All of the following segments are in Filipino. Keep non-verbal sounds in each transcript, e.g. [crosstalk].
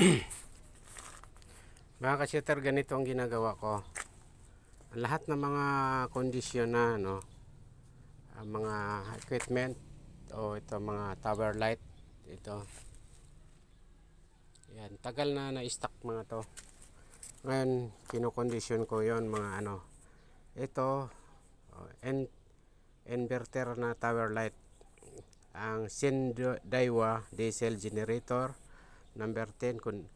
[clears throat] mga ka ganito ang ginagawa ko lahat ng mga kondisyon na no ang mga equipment o ito mga tower light ito yan tagal na na-stock mga to ngayon kinokondisyon ko yon mga ano ito en inverter na tower light ang Daiwa diesel generator Number 10, kun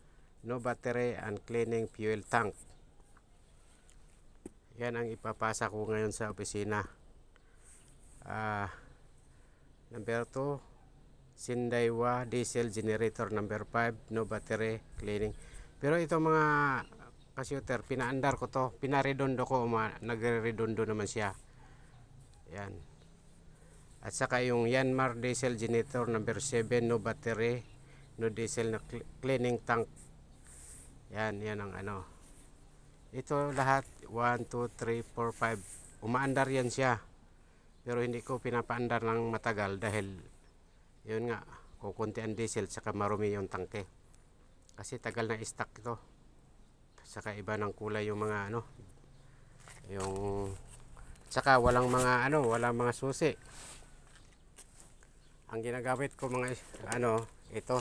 no battery and cleaning fuel tank. Yan ang ipapasa ko ngayon sa opisina. Uh, number 2, Sindaiwa diesel generator number 5, no battery cleaning. Pero ito mga kasyuter, pinaandar ko to, pinaredondo ko, uma, nagredondo naman siya. Yan. At saka yung Yanmar diesel generator number 7, no battery no diesel na cleaning tank yan yan ang ano ito lahat 1, 2, 3, 4, 5 umaandar yan siya pero hindi ko pinapaandar ng matagal dahil yun nga kukunti ang diesel saka marumi yung tangke kasi tagal na stock ito saka iba ng kulay yung mga ano yung saka walang mga ano walang mga susi ang ginagamit ko mga ano ito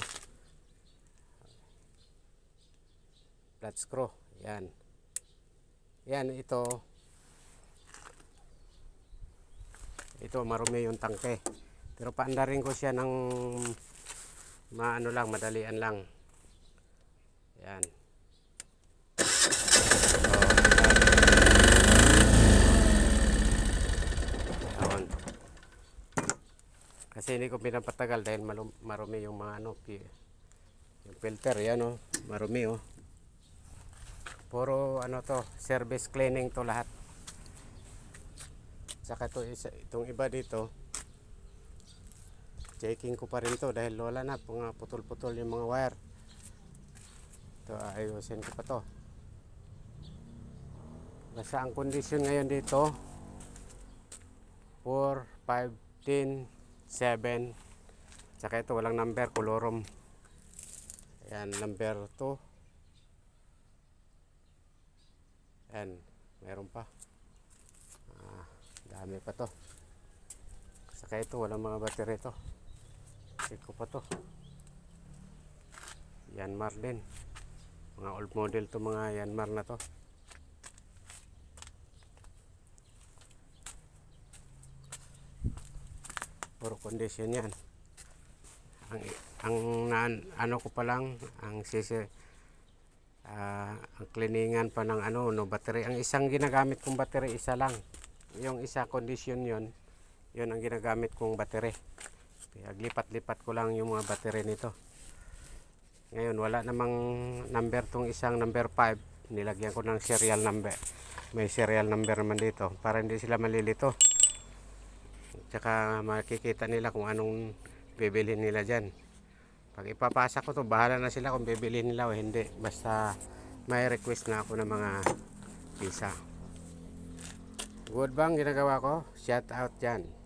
flat screw. Yan. Yan, ito. Ito, marumi yung tangke. Pero paandarin ko siya ng maano lang, madalian lang. Yan. Yan. Kasi hindi ko pinapatagal dahil marumi yung mga ano, yung filter. Yan o, oh, marumi o. Oh puro ano to service cleaning to lahat saka to isa, itong iba dito checking ko pa rin to dahil lola na mga putol-putol yung mga wire To ayusin ko pa to basta ang condition ngayon dito 4, 5, 10, 7 saka ito walang number kolorom ayan number 2 Ayan, meron pa. Ah, dami pa to. Saka ito, walang mga baterya to. Check ko pa to. Yanmar din. Mga old model to mga Yanmar na to. Puro condition yan. Ang, ang ano ko pa lang, ang sisi uh, ang cleaningan pa ng ano no battery ang isang ginagamit kong battery isa lang yung isa condition yon yon ang ginagamit kong battery kaya lipat-lipat ko lang yung mga battery nito ngayon wala namang number tong isang number 5 nilagyan ko ng serial number may serial number naman dito para hindi sila malilito tsaka makikita nila kung anong bibili nila dyan pag ipapasa ko to, bahala na sila kung bibili nila o hindi. Basta may request na ako ng mga visa. Good bang ginagawa ko? Shout out dyan.